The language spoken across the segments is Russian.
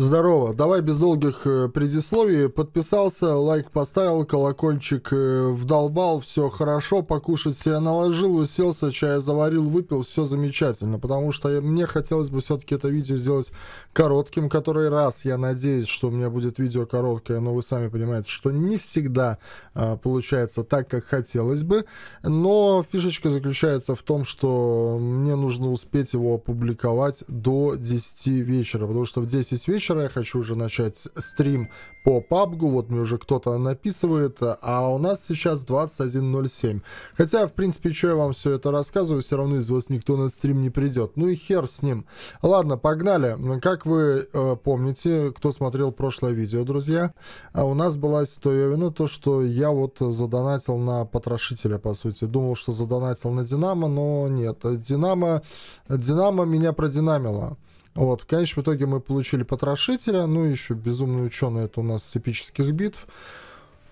Здорово. Давай без долгих э, предисловий. Подписался, лайк поставил, колокольчик э, вдолбал, все хорошо, покушать себе наложил, уселся, чая заварил, выпил, все замечательно. Потому что мне хотелось бы все-таки это видео сделать коротким, который раз. Я надеюсь, что у меня будет видео короткое, но вы сами понимаете, что не всегда э, получается так, как хотелось бы. Но фишечка заключается в том, что мне нужно успеть его опубликовать до 10 вечера, потому что в 10 вечера вечера я хочу уже начать стрим по пабгу. Вот мне уже кто-то написывает, а у нас сейчас 21.07. Хотя, в принципе, что я вам все это рассказываю, все равно из вас никто на стрим не придет. Ну и хер с ним. Ладно, погнали. Как вы э, помните, кто смотрел прошлое видео, друзья, а у нас была ситуевина то, что я вот задонатил на потрошителя, по сути. Думал, что задонатил на Динамо, но нет. Динамо, Динамо меня продинамило. Вот, конечно, в итоге мы получили потрошителя, ну еще безумный ученый, это у нас с эпических битв.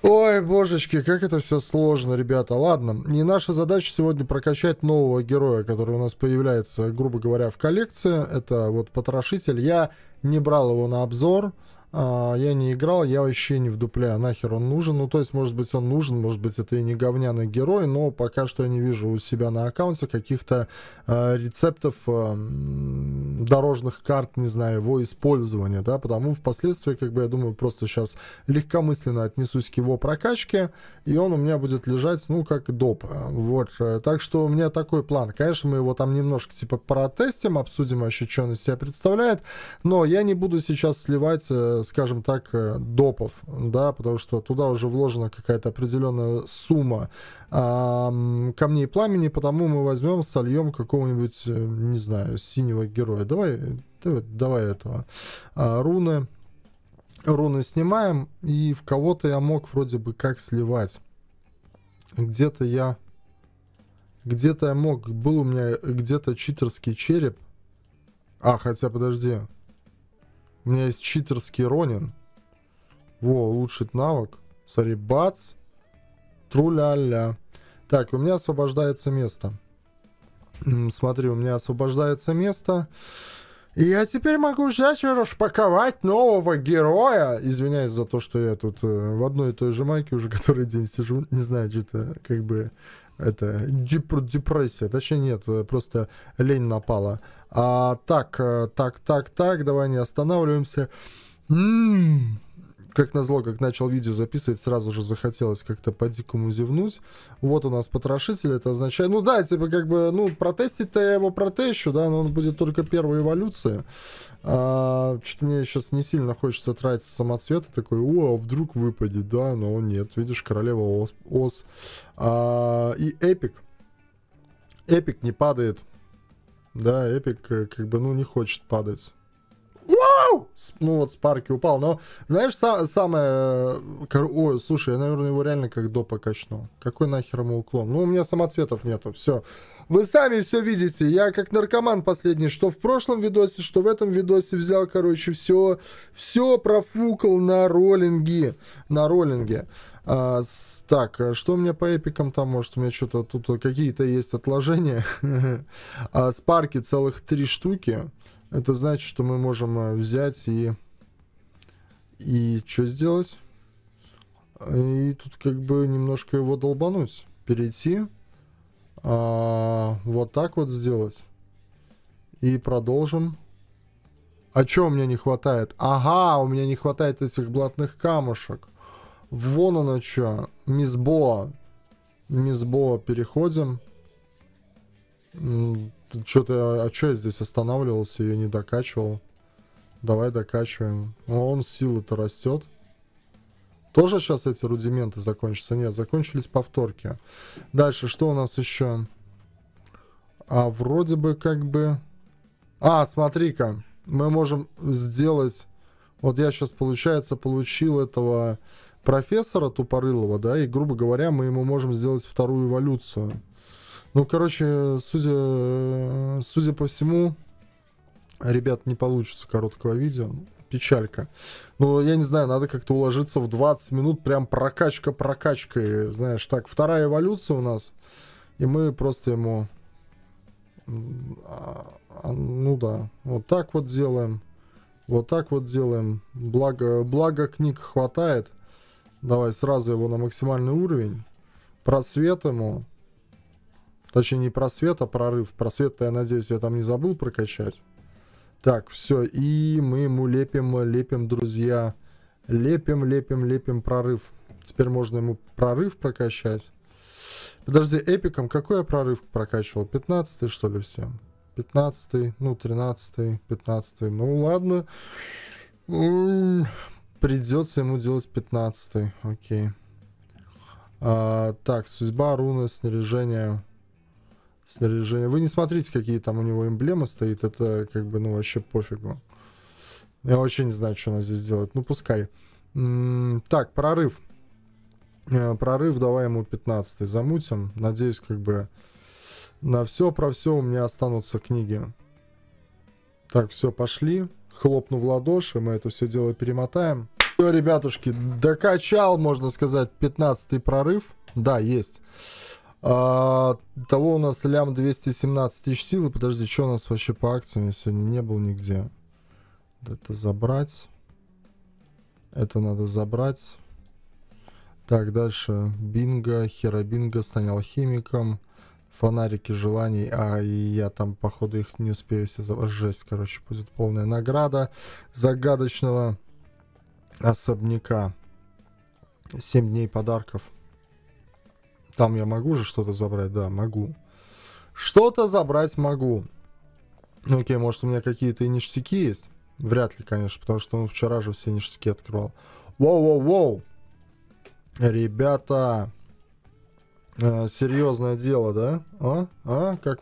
Ой, божечки, как это все сложно, ребята. Ладно, и наша задача сегодня прокачать нового героя, который у нас появляется, грубо говоря, в коллекции. Это вот потрошитель. Я не брал его на обзор, а, я не играл, я вообще не вдупляю, а нахер он нужен. Ну, то есть, может быть, он нужен, может быть, это и не говняный герой, но пока что я не вижу у себя на аккаунте каких-то э, рецептов э, дорожных карт, не знаю, его использования, да, потому впоследствии, как бы, я думаю, просто сейчас легкомысленно отнесусь к его прокачке, и он у меня будет лежать, ну, как доп. Вот, э, так что у меня такой план. Конечно, мы его там немножко, типа, протестим, обсудим вообще, что он из себя представляет, но я не буду сейчас сливать э, Э, скажем так, э, допов, да, потому что туда уже вложена какая-то определенная сумма э, камней пламени, потому мы возьмем, сольем какого-нибудь, э, не знаю, синего героя. Давай, давай, давай этого. Э, руны. Руны снимаем, и в кого-то я мог вроде бы как сливать. Где-то я... Где-то я мог... Был у меня где-то читерский череп. А, хотя, подожди. У меня есть читерский Ронин. Во, улучшить навык. Смотри, бац. Труля-ля. Так, у меня освобождается место. Смотри, у меня освобождается место. И я теперь могу взять и распаковать нового героя. Извиняюсь за то, что я тут э, в одной и той же майке уже который день сижу. Не знаю, что-то как бы это деп депрессия, точнее нет, э, просто лень напала. А, так, э, так, так, так, давай не останавливаемся. М-м-м как назло, как начал видео записывать, сразу же захотелось как-то по-дикому зевнуть. Вот у нас потрошитель, это означает... Ну да, типа как бы, ну, протестить-то я его протещу, да, но он будет только первая эволюция. А, что-то мне сейчас не сильно хочется тратить самоцветы. Такой, о, а вдруг выпадет, да, но нет. Видишь, королева ос. ос. А, и эпик. Эпик не падает. Да, эпик э, как бы, ну, не хочет падать. Ну вот с парки упал. Но знаешь, сам, самое... Э, ой, слушай, я, наверное, его реально как допа качну. Какой нахер ему уклон? Ну, у меня самоцветов нету, все. Вы сами все видите. Я как наркоман последний, что в прошлом видосе, что в этом видосе взял, короче, все, все профукал на роллинге. На роллинге. А, с, так, а что у меня по эпикам там, может, у меня что-то тут какие-то есть отложения. а, спарки целых три штуки. Это значит, что мы можем э, взять и... И что сделать? И тут как бы немножко его долбануть. Перейти. А, вот так вот сделать. И продолжим. А чего у меня не хватает? Ага, у меня не хватает этих блатных камушек. Вон оно что. Мисбоа. Мисбоа переходим что-то, а что я здесь останавливался, ее не докачивал? Давай докачиваем. Ну, он силы-то растет. Тоже сейчас эти рудименты закончатся? Нет, закончились повторки. Дальше, что у нас еще? А вроде бы как бы... А, смотри-ка, мы можем сделать... Вот я сейчас, получается, получил этого профессора Тупорылова, да, и, грубо говоря, мы ему можем сделать вторую эволюцию. Ну, короче, судя, судя по всему, ребят, не получится короткого видео. Печалька. Ну, я не знаю, надо как-то уложиться в 20 минут, прям прокачка прокачкой, знаешь. Так, вторая эволюция у нас, и мы просто ему... А, а, ну да, вот так вот делаем. Вот так вот делаем. Благо, благо книг хватает. Давай сразу его на максимальный уровень. Просвет ему. Точнее, не просвет, а прорыв. Просвет-то, я надеюсь, я там не забыл прокачать. Так, все. И мы ему лепим, лепим, друзья. Лепим, лепим, лепим прорыв. Теперь можно ему прорыв прокачать. Подожди, эпиком какой я прорыв прокачивал? 15 что ли, всем? 15 ну, 13 15 Ну, ладно. М-м, Придется ему делать 15 Окей. А, так, судьба, руна, снаряжение снаряжение. Вы не смотрите, какие там у него эмблемы стоит, это как бы, ну, вообще пофигу. Я вообще не знаю, что она здесь делает. Ну, пускай. так, прорыв. Э, прорыв, давай ему 15 замутим. Надеюсь, как бы на все про все у меня останутся книги. Так, все, пошли. Хлопну в ладоши, мы это все дело перемотаем. Все, ребятушки, докачал, можно сказать, 15 прорыв. Да, есть. А, того у нас лям 217 тысяч силы. Подожди, что у нас вообще по акциям? Я сегодня не был нигде. Это забрать. Это надо забрать. Так, дальше. Бинго, Херабинго стань алхимиком. Фонарики желаний. А, и я там, походу, их не успею все забрать. Жесть, короче, будет полная награда загадочного особняка. 7 дней подарков. Там я могу же что-то забрать? Да, могу. Что-то забрать могу. Ну, окей, может, у меня какие-то и ништяки есть? Вряд ли, конечно, потому что он ну, вчера же все ништяки открывал. Воу-воу-воу! Ребята, э, серьезное дело, да? А? А? Как,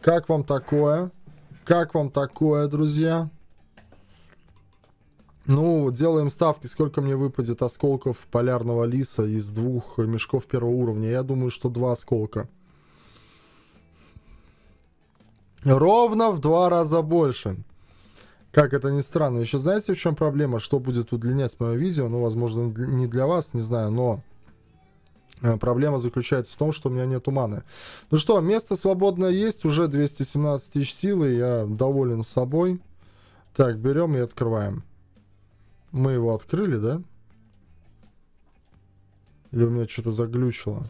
как вам такое? Как вам такое, друзья? Ну, делаем ставки, сколько мне выпадет осколков полярного лиса из двух мешков первого уровня. Я думаю, что два осколка. Ровно в два раза больше. Как это ни странно. Еще знаете, в чем проблема? Что будет удлинять мое видео? Ну, возможно, не для вас, не знаю, но... Э, проблема заключается в том, что у меня нет маны. Ну что, место свободное есть, уже 217 тысяч силы, я доволен собой. Так, берем и открываем. Мы его открыли, да? Или у меня что-то заглючило?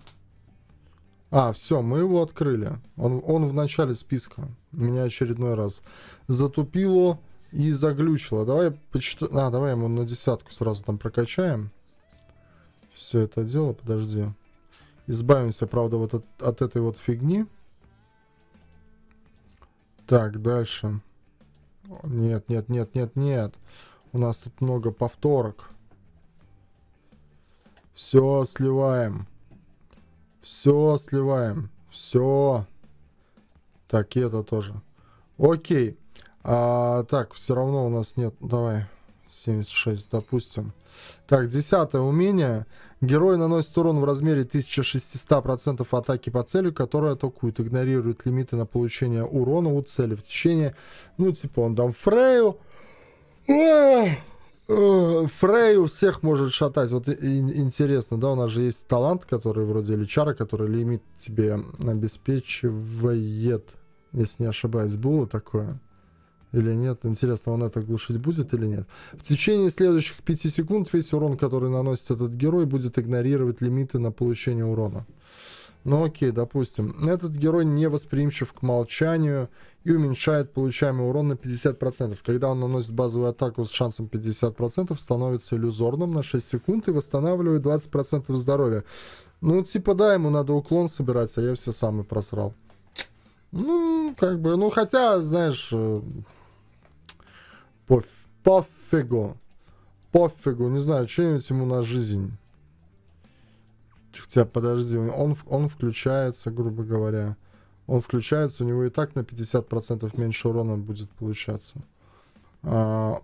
А, все, мы его открыли. Он, он в начале списка. Меня очередной раз затупило и заглючило. Давай почитаем. А, давай ему на десятку сразу там прокачаем. Все это дело, подожди. Избавимся, правда, вот от, от этой вот фигни. Так, дальше. Нет, нет, нет, нет, нет. У нас тут много повторок. Все сливаем. Все сливаем. Все. Так, и это тоже. Окей. А, так, все равно у нас нет. Давай. 76, допустим. Так, десятое умение. Герой наносит урон в размере 1600% атаки по цели, которая атакует. Игнорирует лимиты на получение урона у цели в течение... Ну, типа, он дам фрею Э, Фрей у всех может шатать. Вот интересно, да, у нас же есть талант, который вроде Личара, который лимит тебе обеспечивает, если не ошибаюсь, было такое или нет. Интересно, он это глушить будет или нет. В течение следующих 5 секунд весь урон, который наносит этот герой, будет игнорировать лимиты на получение урона. Ну окей, допустим, этот герой не восприимчив к молчанию и уменьшает получаемый урон на 50%. Когда он наносит базовую атаку с шансом 50%, становится иллюзорным на 6 секунд и восстанавливает 20% здоровья. Ну, типа, да, ему надо уклон собирать, а я все самый просрал. Ну, как бы, ну, хотя, знаешь, э, пофигу. Пофигу, не знаю, что-нибудь ему на жизнь. Хотя, подожди, он, он включается, грубо говоря. Он включается, у него и так на 50% меньше урона будет получаться. А,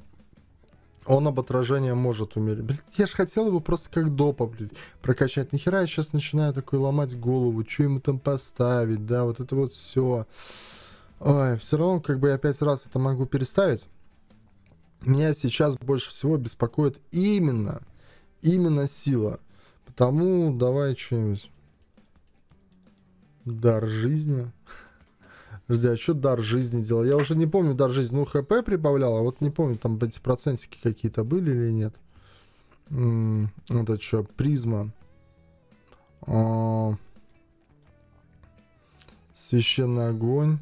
он об отражении может умереть. Блин, я же хотел его просто как допа, блин, прокачать. Нихера я сейчас начинаю такой ломать голову, что ему там поставить, да, вот это вот все. Ой, все равно как бы я пять раз это могу переставить. Меня сейчас больше всего беспокоит именно, именно сила. Тому давай что-нибудь. Дар жизни. Подожди, а что дар жизни делал? Я уже не помню дар жизни. Ну, хп прибавлял, а вот не помню, там эти процентики какие-то были или нет. вот это что, призма. А, священный огонь.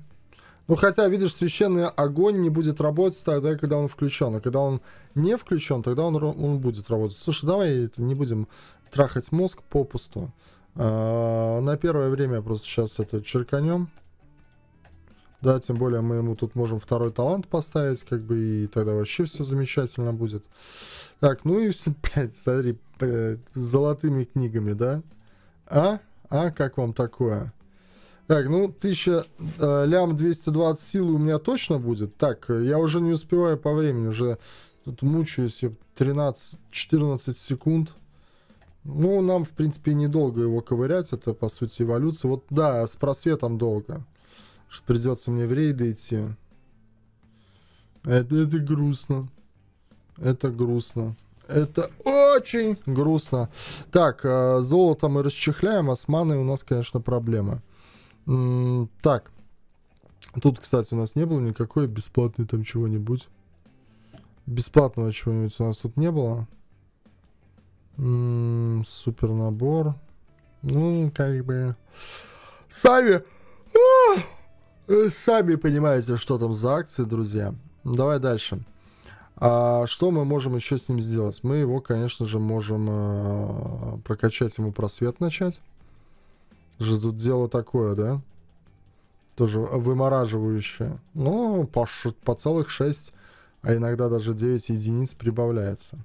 Ну, хотя, видишь, священный огонь не будет работать тогда, когда он включен. А когда он не включен, тогда он, он будет работать. Слушай, давай не будем трахать мозг попусту. А, на первое время просто сейчас это черканем. Да, тем более мы ему тут можем второй талант поставить, как бы, и тогда вообще все замечательно будет. Так, ну и, блядь, смотри, э, золотыми книгами, да? А? А, как вам такое? Так, ну, 1000 э, лям 220 силы у меня точно будет. Так, э, я уже не успеваю по времени, уже тут мучаюсь, 13-14 секунд. Ну, нам, в принципе, недолго его ковырять, это, по сути, эволюция. Вот, да, с просветом долго. Что придется мне в рейды идти. Это, это грустно. Это грустно. Это очень грустно. Так, э, золото мы расчехляем, а с маной у нас, конечно, проблема. Так. Тут, кстати, у нас не было никакой бесплатной там чего-нибудь. Бесплатного чего-нибудь у нас тут не было. супер набор. Ну, как бы... Сами... А э, Сами понимаете, что там за акции, друзья. Давай дальше. А что мы можем еще с ним сделать? Мы его, конечно же, можем э, прокачать ему просвет начать же тут дело такое, да? Тоже вымораживающее. Ну, по, по целых 6, а иногда даже 9 единиц прибавляется.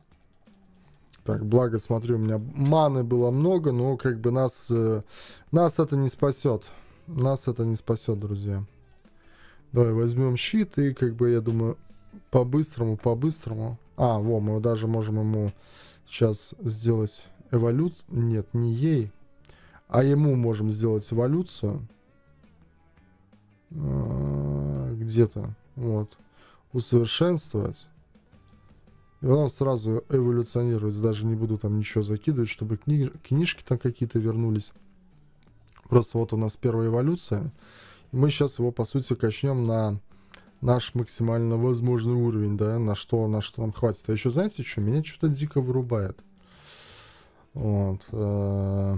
Так, благо, смотрю, у меня маны было много, но как бы нас, э, нас это не спасет. Нас это не спасет, друзья. Давай возьмем щит и, как бы, я думаю, по-быстрому, по-быстрому. А, во, мы даже можем ему сейчас сделать эволют. Нет, не ей. А ему можем сделать эволюцию. Э, где-то. Вот. Усовершенствовать. И потом сразу эволюционирует, Даже не буду там ничего закидывать, чтобы кни книжки там какие-то вернулись. Просто вот у нас первая эволюция. И мы сейчас его, по сути, качнем на наш максимально возможный уровень, да, на что, на что нам хватит. А еще знаете что? Меня что-то дико вырубает. Вот. Э,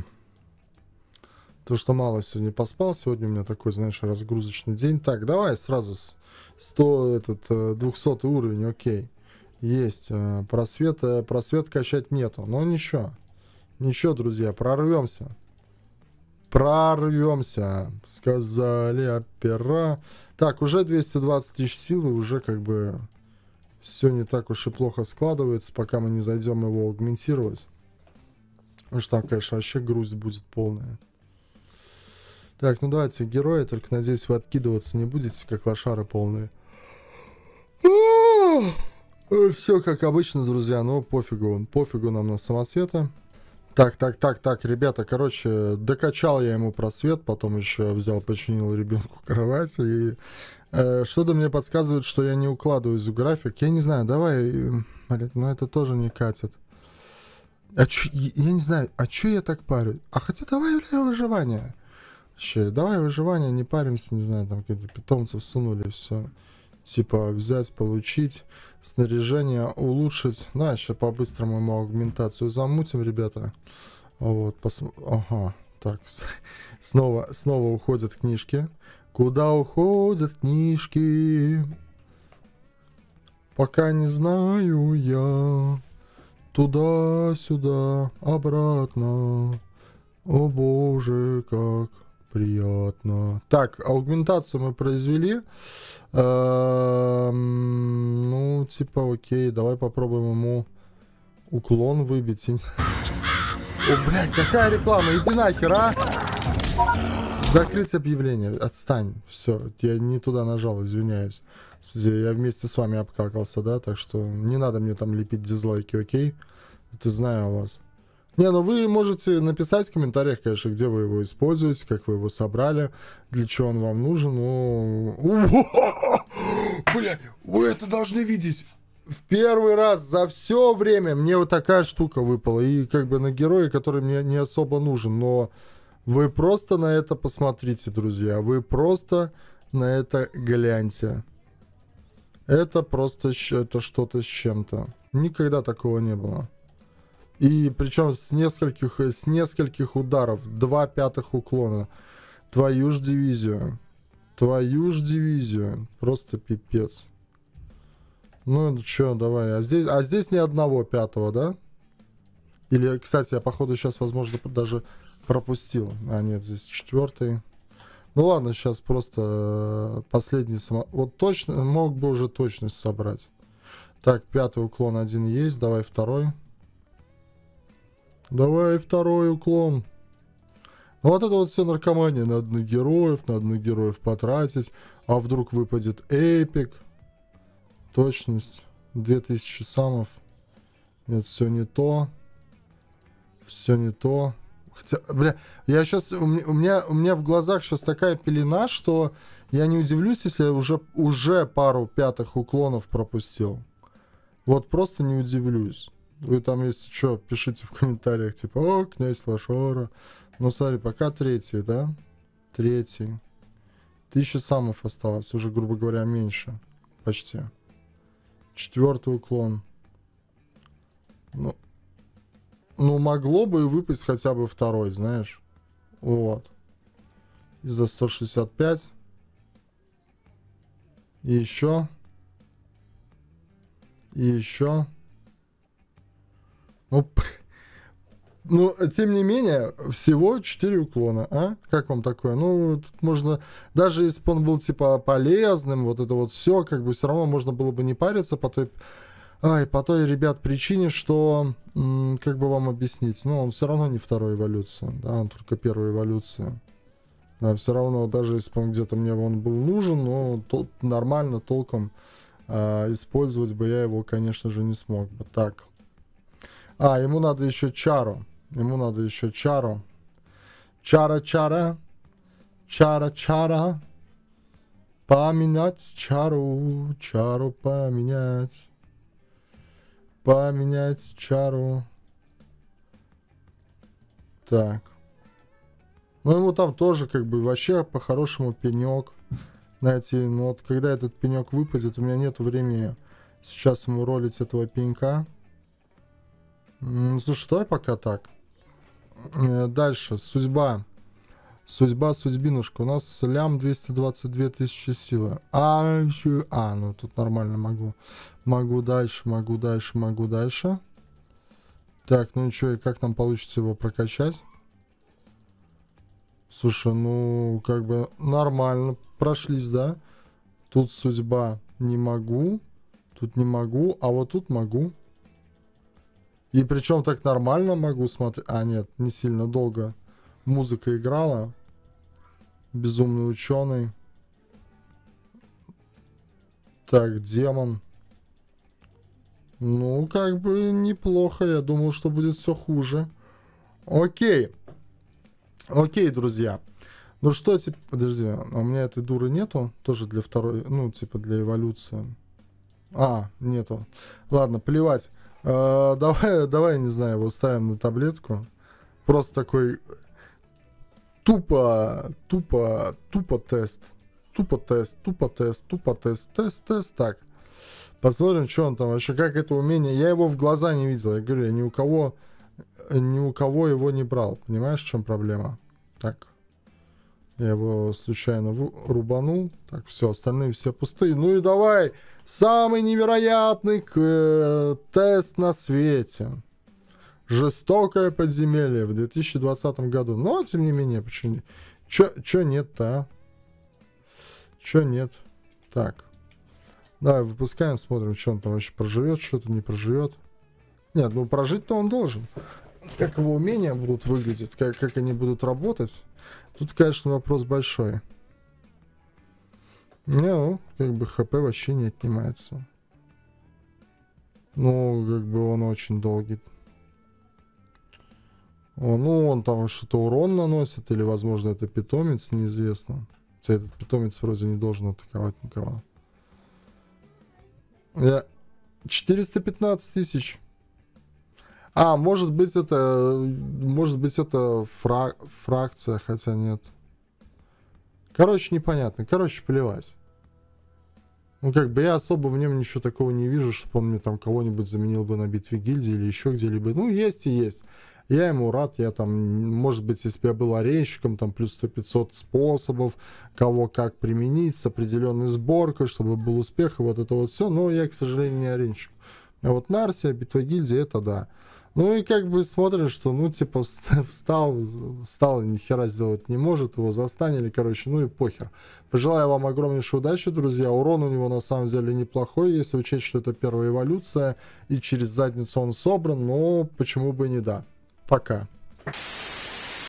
то что мало сегодня поспал. Сегодня у меня такой, знаешь, разгрузочный день. Так, давай сразу 100, этот, 200 э, уровень, окей. Есть. Э, просвет, э, просвет качать нету. Но ничего. Ничего, друзья, прорвемся. Прорвемся. Сказали опера. Так, уже 220 тысяч силы, уже как бы все не так уж и плохо складывается, пока мы не зайдем его агментировать, Потому что там, конечно, вообще грусть будет полная. Так, ну давайте герои, только надеюсь, вы откидываться не будете, как лошары полные. А, Все как обычно, друзья, но пофигу, пофигу нам на самосвета. Так, так, так, так, ребята, короче, докачал я ему просвет, потом еще взял, починил ребенку кровать, и э, что-то мне подсказывает, что я не укладываюсь в график. Я не знаю, давай, э, блядь, ну это тоже не катит. А чё, я не знаю, а чё я так парю? А хотя давай выживание. Вообще, давай выживание, не паримся, не знаю, там какие-то питомцы всунули, все. Типа взять, получить, снаряжение улучшить. Ну, а по-быстрому ему аугментацию замутим, ребята. Вот, посмотрим. Ага, так, снова, снова уходят книжки. Куда уходят книжки? Пока не знаю я. Туда-сюда, обратно. О боже, как приятно. Так, аугментацию мы произвели. Эм, ну, типа, окей, давай попробуем ему уклон выбить. О, блядь, какая реклама, иди нахер, а! Закрыть объявление, отстань. Все, я не туда нажал, извиняюсь. Я вместе с вами обкакался, да, так что не надо мне там лепить дизлайки, окей? Это знаю о вас. Не, ну вы можете написать в комментариях, конечно, где вы его используете, как вы его собрали, для чего он вам нужен. Ну, бля, вы это должны видеть. В первый раз за все время мне вот такая штука выпала. И как бы на героя, который мне не особо нужен. Но вы просто на это посмотрите, друзья. Вы просто на это гляньте. Это просто это что-то с чем-то. Никогда такого не было. И причем с нескольких, э, с нескольких ударов. Два пятых уклона. Твою ж дивизию. Твою ж дивизию. Просто пипец. Ну, ну чё, давай. А здесь, а здесь ни одного пятого, да? Или, кстати, я, походу, сейчас, возможно, даже пропустил. А, нет, здесь четвертый. Ну ладно, сейчас просто э, последний само... Вот точно, мог бы уже точность собрать. Так, пятый уклон один есть, давай второй. Давай второй уклон. Ну, вот это вот все наркомания. Надо на героев, надо на героев потратить. А вдруг выпадет эпик. Точность. 2000 самов. Нет, все не то. Все не то. Хотя, бля, я сейчас, у меня, у меня в глазах сейчас такая пелена, что я не удивлюсь, если я уже, уже пару пятых уклонов пропустил. Вот просто не удивлюсь. Вы там, если что, пишите в комментариях, типа, о, князь Лашора. Ну, смотри, пока третий, да? Третий. Тысяча самов осталось, уже, грубо говоря, меньше. Почти. Четвертый уклон. Ну, ну, могло бы выпасть хотя бы второй, знаешь. Вот. И за 165. И еще. И еще. Ну, ну, тем не менее, всего 4 уклона, а? Как вам такое? Ну, тут можно, даже если бы он был, типа, полезным, вот это вот все, как бы все равно можно было бы не париться по той, ай, по той, ребят, причине, что, как бы вам объяснить, ну, он все равно не второй эволюция, да, он только первая эволюция. Да, все равно, даже если бы он где-то мне он был нужен, ну, то, нормально, толком э, использовать бы я его, конечно же, не смог бы. Так, а, ему надо еще чару. Ему надо еще чару. Чара-чара. Чара-чара. Поменять чару. Чару поменять. Поменять чару. Так. Ну, ему там тоже, как бы, вообще по-хорошему пенек. Знаете, ну вот когда этот пенек выпадет, у меня нет времени сейчас ему ролить этого пенька. Ну, слушай, давай пока так. Э, дальше. Судьба. Судьба, судьбинушка. У нас лям 222 тысячи силы. А, еще... А, ну тут нормально могу. Могу дальше, могу дальше, могу дальше. Так, ну и что, и как нам получится его прокачать? Слушай, ну, как бы нормально. Прошлись, да? Тут судьба не могу. Тут не могу, а вот тут могу. И причем так нормально могу смотреть. А, нет, не сильно долго. Музыка играла. Безумный ученый. Так, демон. Ну, как бы неплохо. Я думал, что будет все хуже. Окей. Окей, друзья. Ну что, типа, подожди, а у меня этой дуры нету, тоже для второй, ну, типа, для эволюции. А, нету. Ладно, плевать. Э, давай, давай, не знаю, его ставим на таблетку. Просто такой тупо, тупо, тупо тест. Тупо тест, тупо тест, тупо тест, тест, тест, так. Посмотрим, что он там вообще, как это умение. Я его в глаза не видел, я говорю, я ни у кого, ни у кого его не брал. Понимаешь, в чем проблема? Так. Я его случайно рубанул. Так, все, остальные все пустые. Ну и давай! Самый невероятный э, тест на свете. Жестокое подземелье в 2020 году. Но, тем не менее, почему... Чё, чё нет-то, а? Чё нет? Так. Давай выпускаем, смотрим, что он там вообще проживет, что-то не проживет. Нет, ну прожить-то он должен. Как его умения будут выглядеть, как, как они будут работать. Тут, конечно, вопрос большой. Не, ну, как бы хп вообще не отнимается. Ну, как бы он очень долгий. О, ну, он там что-то урон наносит, или, возможно, это питомец, неизвестно. Хотя этот питомец вроде не должен атаковать никого. Я... 415 тысяч. А, может быть, это... Может быть, это фра фракция, хотя нет. Короче, непонятно. Короче, плевать. Ну, как бы я особо в нем ничего такого не вижу, чтобы он мне там кого-нибудь заменил бы на битве гильдии или еще где-либо. Ну, есть и есть. Я ему рад, я там, может быть, если бы я был аренщиком, там плюс 100-500 способов, кого как применить, с определенной сборкой, чтобы был успех и вот это вот все. Но я, к сожалению, не аренщик. А вот Нарсия, битва гильдии, это да. Ну и как бы смотрим, что, ну, типа, встал, встал и нихера сделать не может, его застанили, короче, ну и похер. Пожелаю вам огромнейшей удачи, друзья. Урон у него на самом деле неплохой, если учесть, что это первая эволюция, и через задницу он собран, но почему бы не да. Пока.